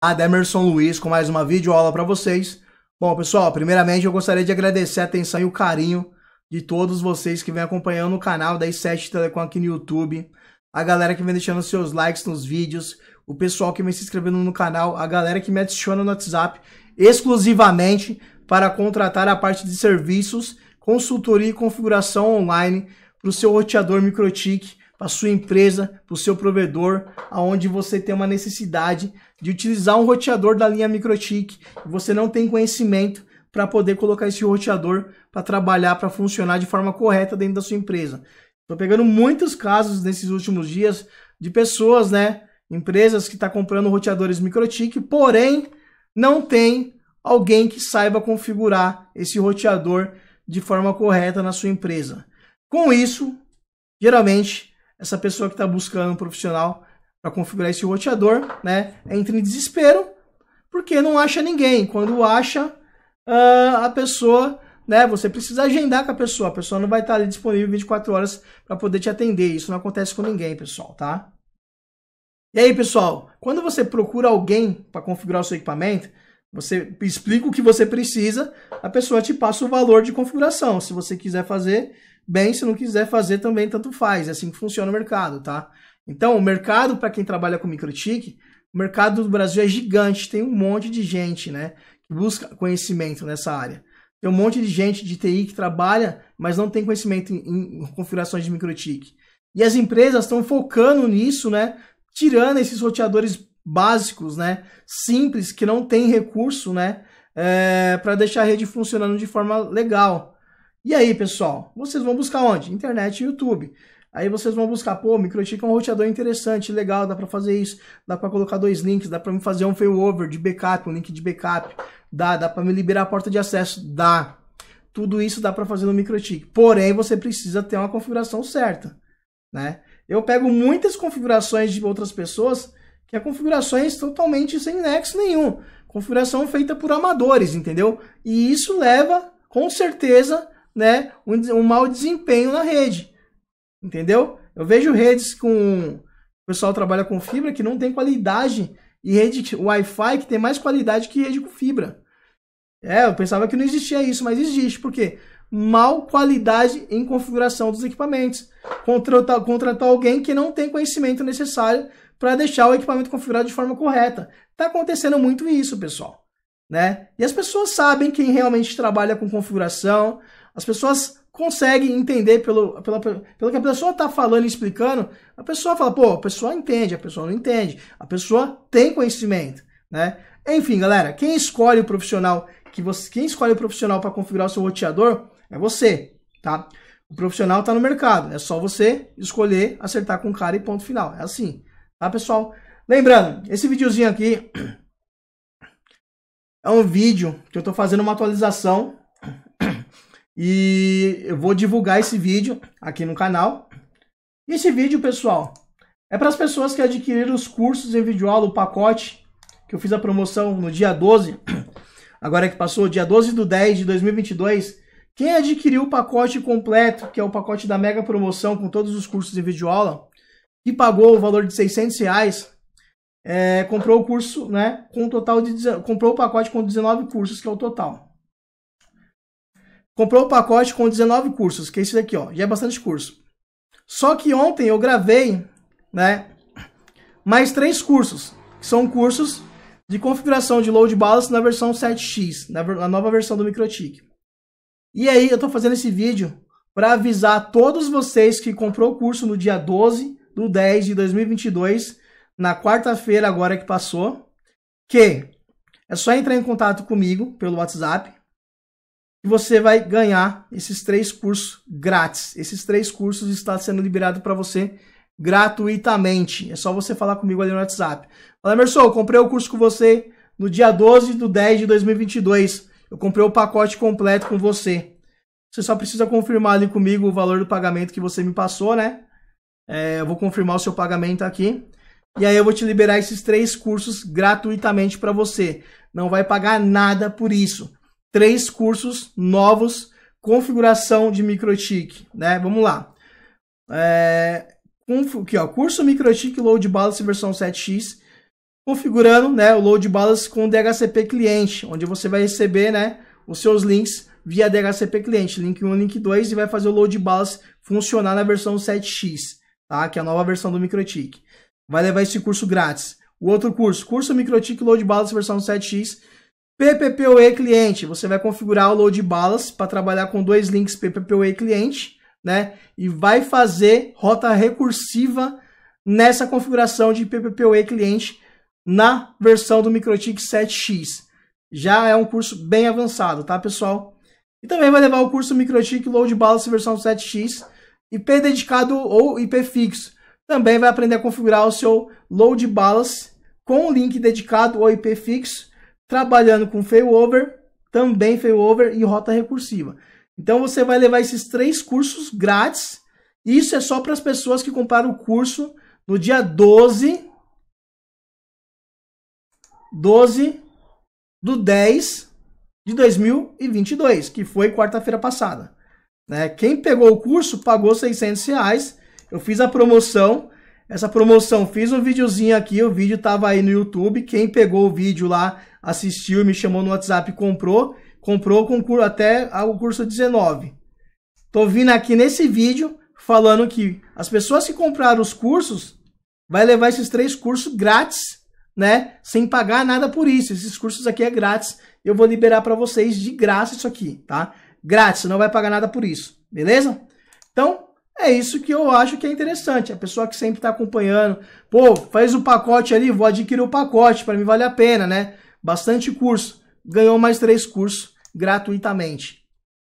A Demerson Luiz com mais uma videoaula para vocês. Bom, pessoal, primeiramente eu gostaria de agradecer a atenção e o carinho de todos vocês que vem acompanhando o canal da i7 Telecom aqui no YouTube, a galera que vem deixando seus likes nos vídeos, o pessoal que vem se inscrevendo no canal, a galera que me adiciona no WhatsApp exclusivamente para contratar a parte de serviços, consultoria e configuração online para o seu roteador MikroTik para sua empresa, para o seu provedor, aonde você tem uma necessidade de utilizar um roteador da linha Microtik e você não tem conhecimento para poder colocar esse roteador para trabalhar, para funcionar de forma correta dentro da sua empresa. Estou pegando muitos casos nesses últimos dias de pessoas, né, empresas que estão tá comprando roteadores Microtik, porém não tem alguém que saiba configurar esse roteador de forma correta na sua empresa. Com isso, geralmente essa pessoa que está buscando um profissional para configurar esse roteador, né, entra em desespero porque não acha ninguém. Quando acha, uh, a pessoa, né, você precisa agendar com a pessoa. A pessoa não vai estar tá ali disponível 24 horas para poder te atender. Isso não acontece com ninguém, pessoal, tá? E aí, pessoal, quando você procura alguém para configurar o seu equipamento, você explica o que você precisa, a pessoa te passa o valor de configuração. Se você quiser fazer, Bem, se não quiser fazer também, tanto faz. É assim que funciona o mercado, tá? Então, o mercado, para quem trabalha com microtique, o mercado do Brasil é gigante, tem um monte de gente, né? Que busca conhecimento nessa área. Tem um monte de gente de TI que trabalha, mas não tem conhecimento em, em configurações de microtique. E as empresas estão focando nisso, né? Tirando esses roteadores básicos, né? Simples, que não tem recurso, né? É, eh, para deixar a rede funcionando de forma legal. E aí, pessoal, vocês vão buscar onde? Internet e YouTube. Aí vocês vão buscar, pô, Microtik é um roteador interessante, legal, dá para fazer isso, dá para colocar dois links, dá para me fazer um failover de backup, um link de backup, dá, dá para me liberar a porta de acesso, dá. Tudo isso dá para fazer no Microtik. Porém, você precisa ter uma configuração certa, né? Eu pego muitas configurações de outras pessoas que é configurações totalmente sem nexo nenhum, configuração feita por amadores, entendeu? E isso leva, com certeza, né, um, um mau desempenho na rede. Entendeu? Eu vejo redes com. O pessoal trabalha com fibra que não tem qualidade. E rede Wi-Fi que tem mais qualidade que rede com fibra. É, eu pensava que não existia isso, mas existe. Por quê? Mal qualidade em configuração dos equipamentos. Contratar, contratar alguém que não tem conhecimento necessário para deixar o equipamento configurado de forma correta. Está acontecendo muito isso, pessoal. Né? E as pessoas sabem quem realmente trabalha com configuração, as pessoas conseguem entender pelo, pela, pelo que a pessoa está falando e explicando. A pessoa fala, pô, a pessoa entende, a pessoa não entende. A pessoa tem conhecimento, né? Enfim, galera, quem escolhe o profissional que você, quem escolhe o profissional para configurar o seu roteador é você, tá? O profissional está no mercado, é só você escolher, acertar com o cara e ponto final. É assim, tá, pessoal? Lembrando, esse videozinho aqui é um vídeo que eu estou fazendo uma atualização e eu vou divulgar esse vídeo aqui no canal. E esse vídeo, pessoal, é para as pessoas que adquiriram os cursos em videoaula, o pacote que eu fiz a promoção no dia 12, agora que passou, dia 12 do 10 de 2022. Quem adquiriu o pacote completo, que é o pacote da mega promoção com todos os cursos em videoaula, e pagou o valor de 600 reais, é, comprou o curso, né, com um total de comprou o pacote com 19 cursos que é o total comprou o um pacote com 19 cursos, que é esse daqui, ó, já é bastante curso. Só que ontem eu gravei, né, mais três cursos, que são cursos de configuração de load balance na versão 7x, na, nova versão do MikroTik. E aí eu tô fazendo esse vídeo para avisar todos vocês que comprou o curso no dia 12 do 10 de 2022, na quarta-feira agora que passou, que é só entrar em contato comigo pelo WhatsApp, e você vai ganhar esses três cursos grátis. Esses três cursos estão sendo liberados para você gratuitamente. É só você falar comigo ali no WhatsApp. Fala, Emerson, eu comprei o curso com você no dia 12 de 10 de 2022. Eu comprei o pacote completo com você. Você só precisa confirmar ali comigo o valor do pagamento que você me passou, né? É, eu vou confirmar o seu pagamento aqui. E aí eu vou te liberar esses três cursos gratuitamente para você. Não vai pagar nada por isso três cursos novos, configuração de MicroTik, né? Vamos lá. É, aqui, ó, curso MicroTik Load Balance versão 7x, configurando né, o Load Balance com o DHCP cliente, onde você vai receber né, os seus links via DHCP cliente, link 1, link 2, e vai fazer o Load Balance funcionar na versão 7x, tá? que é a nova versão do MicroTik. Vai levar esse curso grátis. O outro curso, curso MicroTik Load Balance versão 7x, PPPoE cliente, você vai configurar o load balas para trabalhar com dois links PPPoE cliente, né? E vai fazer rota recursiva nessa configuração de PPPoE cliente na versão do MikroTik 7x. Já é um curso bem avançado, tá, pessoal? E também vai levar o curso MikroTik Load Balance versão 7x, IP dedicado ou IP fixo. Também vai aprender a configurar o seu Load Balance com o link dedicado ou IP fixo trabalhando com failover, também failover e rota recursiva. Então você vai levar esses três cursos grátis. Isso é só para as pessoas que compraram o curso no dia 12 12 do 10 de 2022, que foi quarta-feira passada. Né? Quem pegou o curso pagou 600 reais. Eu fiz a promoção essa promoção. Fiz um videozinho aqui, o vídeo tava aí no YouTube. Quem pegou o vídeo lá, assistiu, me chamou no WhatsApp, comprou, comprou com até o curso 19. Ah, Tô vindo aqui nesse vídeo falando que as pessoas que compraram os cursos vai levar esses três cursos grátis, né? Sem pagar nada por isso. Esses cursos aqui é grátis. Eu vou liberar para vocês de graça isso aqui, tá? Grátis, não vai pagar nada por isso, beleza? Então, é isso que eu acho que é interessante. A pessoa que sempre está acompanhando, pô, faz o um pacote ali, vou adquirir o pacote, para mim vale a pena, né? Bastante curso. Ganhou mais três cursos gratuitamente.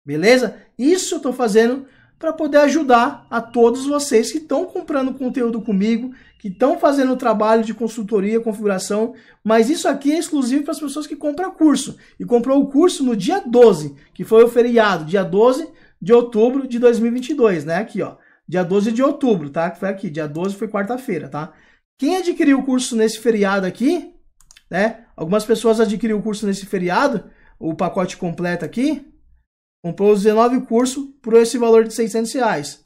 Beleza? Isso eu estou fazendo para poder ajudar a todos vocês que estão comprando conteúdo comigo, que estão fazendo o trabalho de consultoria, configuração, mas isso aqui é exclusivo para as pessoas que compram curso. E comprou o curso no dia 12, que foi o feriado. Dia 12 de outubro de 2022, né? Aqui, ó. Dia 12 de outubro, tá? Que foi aqui. Dia 12 foi quarta-feira, tá? Quem adquiriu o curso nesse feriado aqui, né? Algumas pessoas adquiriram o curso nesse feriado, o pacote completo aqui. Comprou os 19 cursos por esse valor de 600 reais.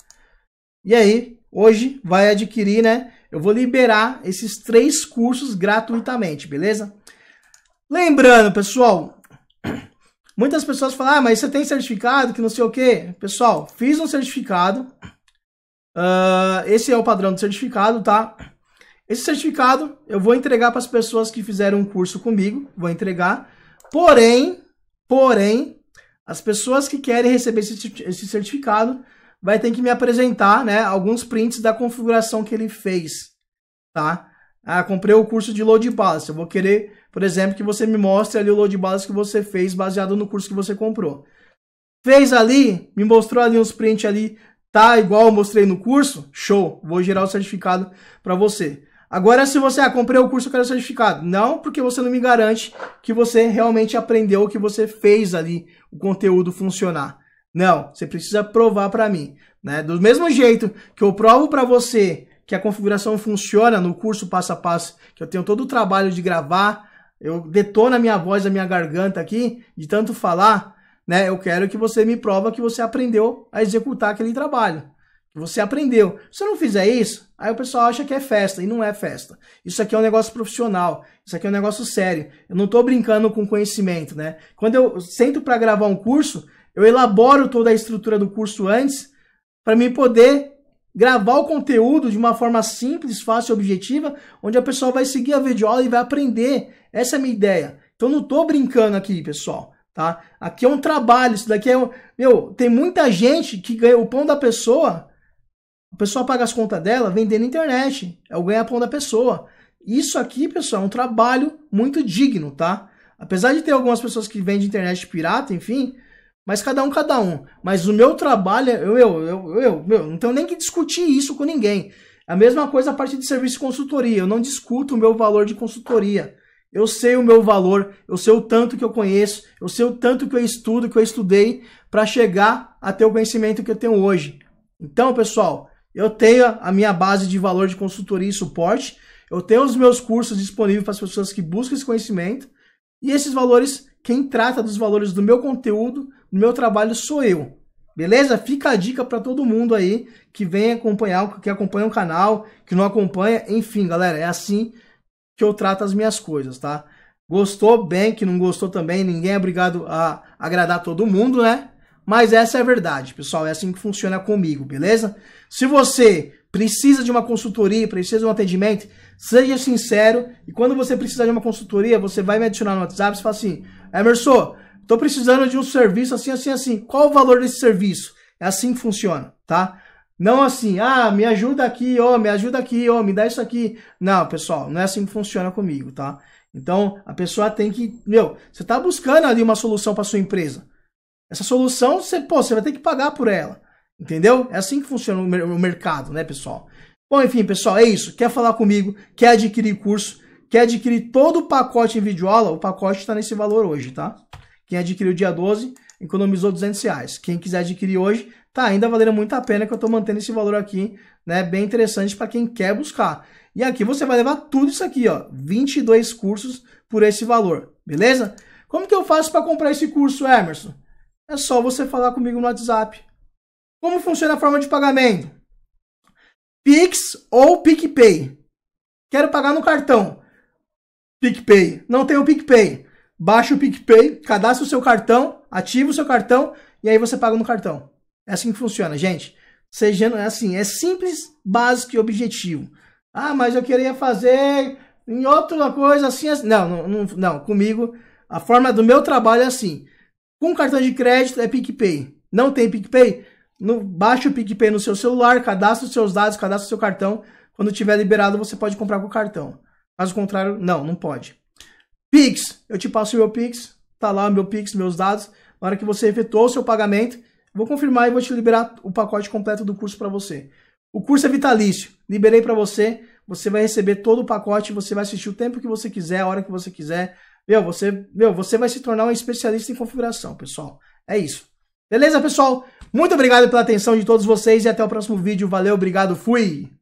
E aí, hoje vai adquirir, né? Eu vou liberar esses três cursos gratuitamente, beleza? Lembrando, pessoal, Muitas pessoas falam, ah, mas você tem certificado que não sei o quê. Pessoal, fiz um certificado. Uh, esse é o padrão do certificado, tá? Esse certificado eu vou entregar para as pessoas que fizeram um curso comigo. Vou entregar. Porém, porém, as pessoas que querem receber esse, esse certificado vai ter que me apresentar, né, alguns prints da configuração que ele fez, tá? Ah, comprei o curso de load balance. Eu vou querer, por exemplo, que você me mostre ali o load balance que você fez baseado no curso que você comprou. Fez ali, me mostrou ali uns print ali, tá igual eu mostrei no curso? Show, vou gerar o certificado para você. Agora, se você, ah, comprei o curso, eu quero certificado. Não, porque você não me garante que você realmente aprendeu, que você fez ali o conteúdo funcionar. Não, você precisa provar para mim. Né? Do mesmo jeito que eu provo para você que a configuração funciona no curso passo a passo, que eu tenho todo o trabalho de gravar, eu detono a minha voz, a minha garganta aqui, de tanto falar, né? Eu quero que você me prova que você aprendeu a executar aquele trabalho. Que você aprendeu. Se eu não fizer isso, aí o pessoal acha que é festa, e não é festa. Isso aqui é um negócio profissional, isso aqui é um negócio sério. Eu não estou brincando com conhecimento, né? Quando eu sento para gravar um curso, eu elaboro toda a estrutura do curso antes, para mim poder gravar o conteúdo de uma forma simples, fácil e objetiva, onde a pessoa vai seguir a videoaula e vai aprender. Essa é a minha ideia. Então não estou brincando aqui, pessoal, tá? Aqui é um trabalho, isso daqui é um... meu, tem muita gente que ganha o pão da pessoa, a pessoa paga as contas dela vendendo internet, é o ganha pão da pessoa. Isso aqui, pessoal, é um trabalho muito digno, tá? Apesar de ter algumas pessoas que vendem internet pirata, enfim, mas cada um, cada um. Mas o meu trabalho, é, eu, eu, eu, eu, meu, não tenho nem que discutir isso com ninguém. É a mesma coisa a partir de serviço de consultoria. Eu não discuto o meu valor de consultoria. Eu sei o meu valor, eu sei o tanto que eu conheço, eu sei o tanto que eu estudo, que eu estudei para chegar a ter o conhecimento que eu tenho hoje. Então, pessoal, eu tenho a minha base de valor de consultoria e suporte, eu tenho os meus cursos disponíveis para as pessoas que buscam esse conhecimento, e esses valores, quem trata dos valores do meu conteúdo no meu trabalho sou eu. Beleza? Fica a dica para todo mundo aí que vem acompanhar, que acompanha o canal, que não acompanha, enfim, galera, é assim que eu trato as minhas coisas, tá? Gostou bem, que não gostou também, ninguém é obrigado a agradar todo mundo, né? Mas essa é a verdade, pessoal, é assim que funciona comigo, beleza? Se você precisa de uma consultoria, precisa de um atendimento, seja sincero e quando você precisar de uma consultoria, você vai me adicionar no WhatsApp e fala assim: Emerson, tô precisando de um serviço assim, assim, assim. Qual o valor desse serviço? É assim que funciona, tá? Não assim, ah, me ajuda aqui, ó, oh, me ajuda aqui, ó, oh, me dá isso aqui. Não, pessoal, não é assim que funciona comigo, tá? Então, a pessoa tem que, meu, você tá buscando ali uma solução para sua empresa. Essa solução, você, pô, você vai ter que pagar por ela. Entendeu? É assim que funciona o mercado, né, pessoal? Bom, enfim, pessoal, é isso. Quer falar comigo? Quer adquirir curso? Quer adquirir todo o pacote em videoaula? O pacote está nesse valor hoje, tá? Quem adquiriu dia 12 economizou 200 reais. Quem quiser adquirir hoje, tá ainda valendo muito a pena que eu estou mantendo esse valor aqui, né? Bem interessante para quem quer buscar. E aqui você vai levar tudo isso aqui, ó, 22 cursos por esse valor, beleza? Como que eu faço para comprar esse curso, Emerson? É só você falar comigo no WhatsApp. Como funciona a forma de pagamento? Pix ou PicPay? Quero pagar no cartão. PicPay. Não tenho PicPay baixa o PicPay, cadastra o seu cartão, ativa o seu cartão e aí você paga no cartão. É assim que funciona, gente. Seja é assim, é simples, básico e objetivo. Ah, mas eu queria fazer em outra coisa assim, assim. Não, não, não, não, comigo a forma do meu trabalho é assim. Com cartão de crédito é PicPay. Não tem PicPay? No, baixa o PicPay no seu celular, cadastra os seus dados, cadastra o seu cartão. Quando tiver liberado, você pode comprar com o cartão. Caso contrário, não, não pode. Pix, eu te passo o meu Pix, tá lá o meu Pix, meus dados. Na hora que você efetuou o seu pagamento, vou confirmar e vou te liberar o pacote completo do curso para você. O curso é vitalício, liberei para você, você vai receber todo o pacote, você vai assistir o tempo que você quiser, a hora que você quiser. Meu, você, meu, você vai se tornar um especialista em configuração, pessoal. É isso. Beleza, pessoal? Muito obrigado pela atenção de todos vocês e até o próximo vídeo. Valeu, obrigado, fui!